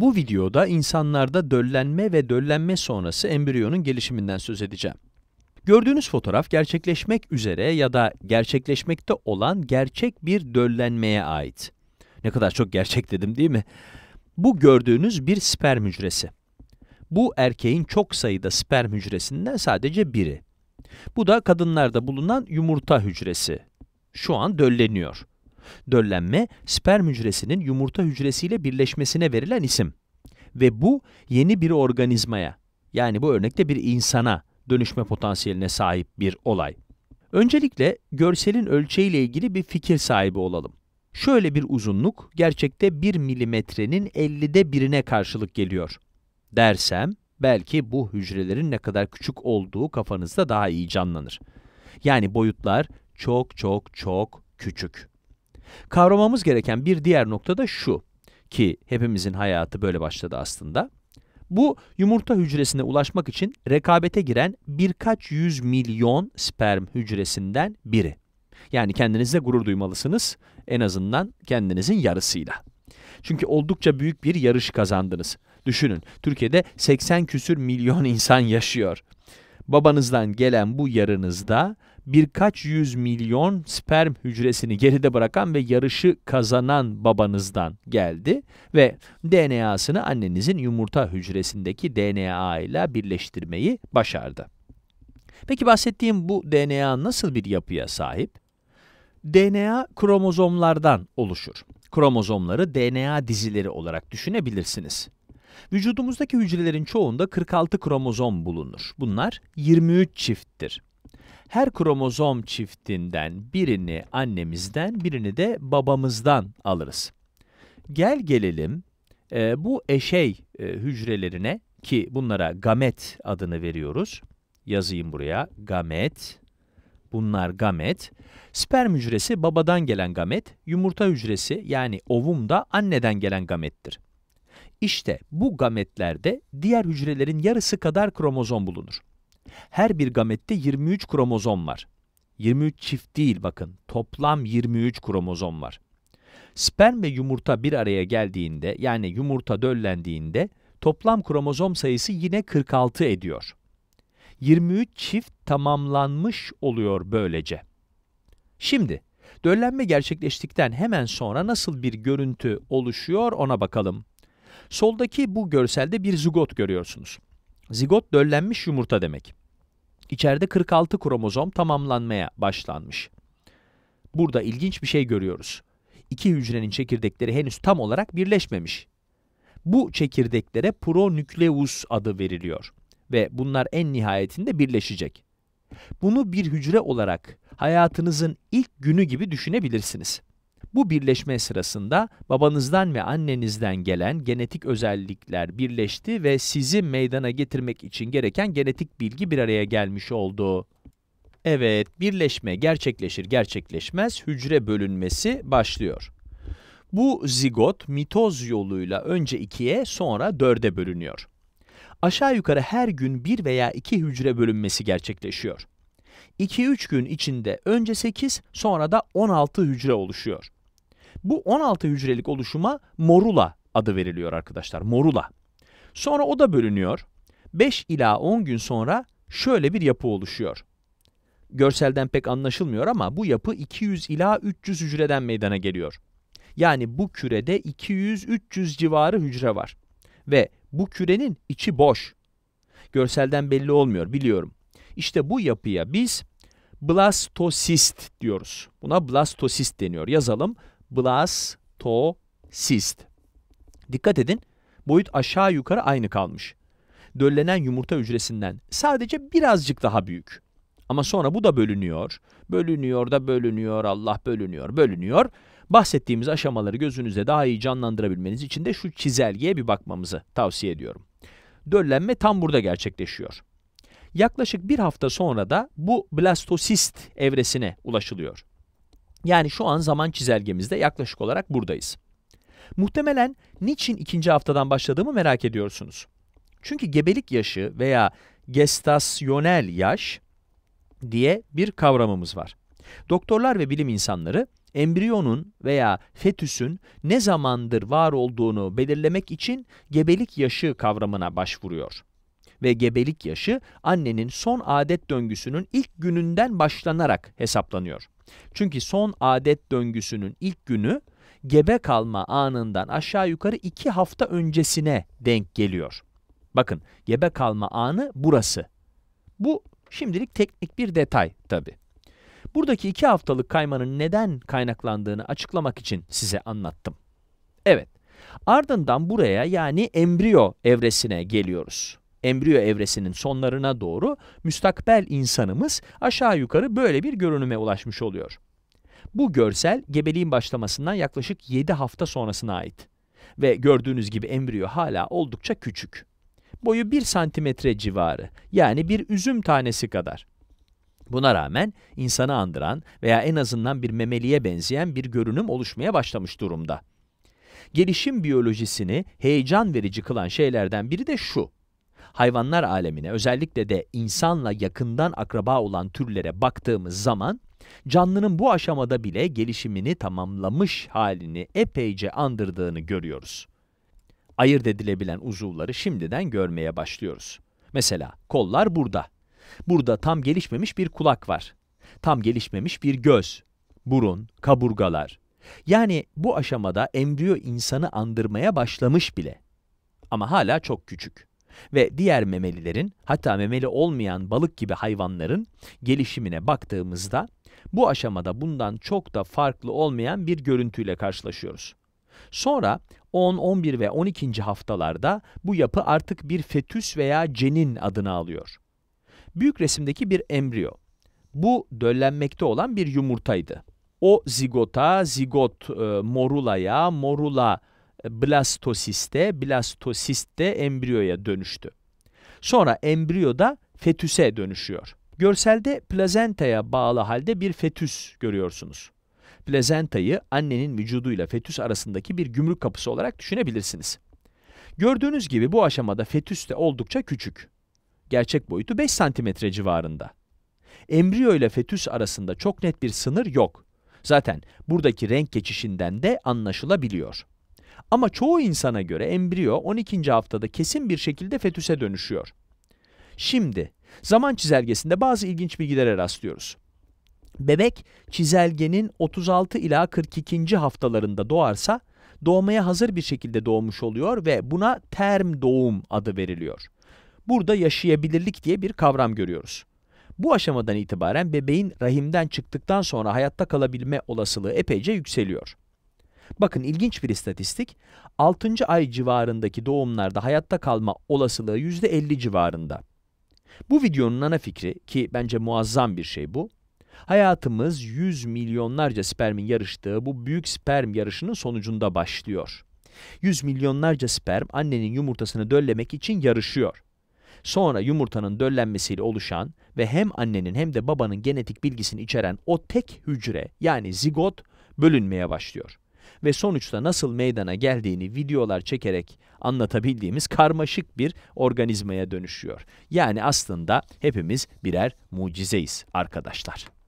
Bu videoda insanlarda döllenme ve döllenme sonrası embriyonun gelişiminden söz edeceğim. Gördüğünüz fotoğraf gerçekleşmek üzere ya da gerçekleşmekte olan gerçek bir döllenmeye ait. Ne kadar çok gerçek dedim değil mi? Bu gördüğünüz bir sperm hücresi. Bu erkeğin çok sayıda sperm hücresinden sadece biri. Bu da kadınlarda bulunan yumurta hücresi. Şu an dölleniyor. Döllenme, sperm hücresinin yumurta hücresiyle birleşmesine verilen isim. Ve bu yeni bir organizmaya, yani bu örnekte bir insana dönüşme potansiyeline sahip bir olay. Öncelikle görselin ölçeğiyle ilgili bir fikir sahibi olalım. Şöyle bir uzunluk gerçekte 1 milimetrenin 50'de birine karşılık geliyor. Dersem belki bu hücrelerin ne kadar küçük olduğu kafanızda daha iyi canlanır. Yani boyutlar çok çok çok küçük. Kavramamız gereken bir diğer nokta da şu ki hepimizin hayatı böyle başladı aslında. Bu yumurta hücresine ulaşmak için rekabete giren birkaç yüz milyon sperm hücresinden biri. Yani kendinizle gurur duymalısınız en azından kendinizin yarısıyla. Çünkü oldukça büyük bir yarış kazandınız. Düşünün Türkiye'de 80 küsür milyon insan yaşıyor. Babanızdan gelen bu yarınızda birkaç yüz milyon sperm hücresini geride bırakan ve yarışı kazanan babanızdan geldi ve DNA'sını annenizin yumurta hücresindeki DNA ile birleştirmeyi başardı. Peki bahsettiğim bu DNA nasıl bir yapıya sahip? DNA kromozomlardan oluşur. Kromozomları DNA dizileri olarak düşünebilirsiniz. Vücudumuzdaki hücrelerin çoğunda 46 kromozom bulunur. Bunlar 23 çifttir her kromozom çiftinden birini annemizden, birini de babamızdan alırız. Gel gelelim e, bu eşey e, hücrelerine ki bunlara gamet adını veriyoruz. Yazayım buraya gamet. Bunlar gamet. Sperm hücresi babadan gelen gamet, yumurta hücresi yani ovum da anneden gelen gamettir. İşte bu gametlerde diğer hücrelerin yarısı kadar kromozom bulunur. Her bir gamette 23 kromozom var. 23 çift değil bakın. Toplam 23 kromozom var. Sperm ve yumurta bir araya geldiğinde yani yumurta döllendiğinde toplam kromozom sayısı yine 46 ediyor. 23 çift tamamlanmış oluyor böylece. Şimdi döllenme gerçekleştikten hemen sonra nasıl bir görüntü oluşuyor ona bakalım. Soldaki bu görselde bir zigot görüyorsunuz. Zigot döllenmiş yumurta demek. İçeride 46 kromozom tamamlanmaya başlanmış. Burada ilginç bir şey görüyoruz. İki hücrenin çekirdekleri henüz tam olarak birleşmemiş. Bu çekirdeklere pronükleus adı veriliyor ve bunlar en nihayetinde birleşecek. Bunu bir hücre olarak hayatınızın ilk günü gibi düşünebilirsiniz. Bu birleşme sırasında babanızdan ve annenizden gelen genetik özellikler birleşti ve sizi meydana getirmek için gereken genetik bilgi bir araya gelmiş oldu. Evet, birleşme gerçekleşir gerçekleşmez hücre bölünmesi başlıyor. Bu zigot mitoz yoluyla önce ikiye sonra dörde bölünüyor. Aşağı yukarı her gün bir veya iki hücre bölünmesi gerçekleşiyor. 2-3 gün içinde önce 8 sonra da 16 hücre oluşuyor. Bu 16 hücrelik oluşuma morula adı veriliyor arkadaşlar. Morula. Sonra o da bölünüyor. 5 ila 10 gün sonra şöyle bir yapı oluşuyor. Görselden pek anlaşılmıyor ama bu yapı 200 ila 300 hücreden meydana geliyor. Yani bu kürede 200-300 civarı hücre var. Ve bu kürenin içi boş. Görselden belli olmuyor biliyorum. İşte bu yapıya biz blastosist diyoruz. Buna blastosist deniyor. Yazalım blastosist. Dikkat edin boyut aşağı yukarı aynı kalmış. Döllenen yumurta hücresinden sadece birazcık daha büyük. Ama sonra bu da bölünüyor. Bölünüyor da bölünüyor, Allah bölünüyor, bölünüyor. Bahsettiğimiz aşamaları gözünüze daha iyi canlandırabilmeniz için de şu çizelgeye bir bakmamızı tavsiye ediyorum. Döllenme tam burada gerçekleşiyor. Yaklaşık bir hafta sonra da bu blastosist evresine ulaşılıyor. Yani şu an zaman çizelgemizde yaklaşık olarak buradayız. Muhtemelen niçin ikinci haftadan başladığımı merak ediyorsunuz. Çünkü gebelik yaşı veya gestasyonel yaş diye bir kavramımız var. Doktorlar ve bilim insanları embriyonun veya fetüsün ne zamandır var olduğunu belirlemek için gebelik yaşı kavramına başvuruyor. Ve gebelik yaşı annenin son adet döngüsünün ilk gününden başlanarak hesaplanıyor. Çünkü son adet döngüsünün ilk günü gebe kalma anından aşağı yukarı 2 hafta öncesine denk geliyor. Bakın gebe kalma anı burası. Bu şimdilik teknik bir detay tabi. Buradaki 2 haftalık kaymanın neden kaynaklandığını açıklamak için size anlattım. Evet, ardından buraya yani embriyo evresine geliyoruz embriyo evresinin sonlarına doğru müstakbel insanımız aşağı yukarı böyle bir görünüme ulaşmış oluyor. Bu görsel gebeliğin başlamasından yaklaşık 7 hafta sonrasına ait. Ve gördüğünüz gibi embriyo hala oldukça küçük. Boyu 1 santimetre civarı yani bir üzüm tanesi kadar. Buna rağmen insanı andıran veya en azından bir memeliye benzeyen bir görünüm oluşmaya başlamış durumda. Gelişim biyolojisini heyecan verici kılan şeylerden biri de şu hayvanlar alemine özellikle de insanla yakından akraba olan türlere baktığımız zaman canlının bu aşamada bile gelişimini tamamlamış halini epeyce andırdığını görüyoruz. Ayırt edilebilen uzuvları şimdiden görmeye başlıyoruz. Mesela kollar burada. Burada tam gelişmemiş bir kulak var. Tam gelişmemiş bir göz, burun, kaburgalar. Yani bu aşamada embriyo insanı andırmaya başlamış bile. Ama hala çok küçük ve diğer memelilerin hatta memeli olmayan balık gibi hayvanların gelişimine baktığımızda bu aşamada bundan çok da farklı olmayan bir görüntüyle karşılaşıyoruz. Sonra 10, 11 ve 12. haftalarda bu yapı artık bir fetüs veya cenin adını alıyor. Büyük resimdeki bir embriyo. Bu döllenmekte olan bir yumurtaydı. O zigota, zigot e, morulaya, morula blastosiste, blastosiste embriyoya dönüştü. Sonra embriyo da fetüse dönüşüyor. Görselde plazentaya bağlı halde bir fetüs görüyorsunuz. Plazentayı annenin vücuduyla fetüs arasındaki bir gümrük kapısı olarak düşünebilirsiniz. Gördüğünüz gibi bu aşamada fetüs de oldukça küçük. Gerçek boyutu 5 santimetre civarında. Embriyo ile fetüs arasında çok net bir sınır yok. Zaten buradaki renk geçişinden de anlaşılabiliyor. Ama çoğu insana göre embriyo 12. haftada kesin bir şekilde fetüse dönüşüyor. Şimdi zaman çizelgesinde bazı ilginç bilgilere rastlıyoruz. Bebek çizelgenin 36 ila 42. haftalarında doğarsa doğmaya hazır bir şekilde doğmuş oluyor ve buna term doğum adı veriliyor. Burada yaşayabilirlik diye bir kavram görüyoruz. Bu aşamadan itibaren bebeğin rahimden çıktıktan sonra hayatta kalabilme olasılığı epeyce yükseliyor. Bakın ilginç bir istatistik. 6. ay civarındaki doğumlarda hayatta kalma olasılığı %50 civarında. Bu videonun ana fikri ki bence muazzam bir şey bu. Hayatımız 100 milyonlarca spermin yarıştığı bu büyük sperm yarışının sonucunda başlıyor. 100 milyonlarca sperm annenin yumurtasını döllemek için yarışıyor. Sonra yumurtanın döllenmesiyle oluşan ve hem annenin hem de babanın genetik bilgisini içeren o tek hücre yani zigot bölünmeye başlıyor ve sonuçta nasıl meydana geldiğini videolar çekerek anlatabildiğimiz karmaşık bir organizmaya dönüşüyor. Yani aslında hepimiz birer mucizeyiz arkadaşlar.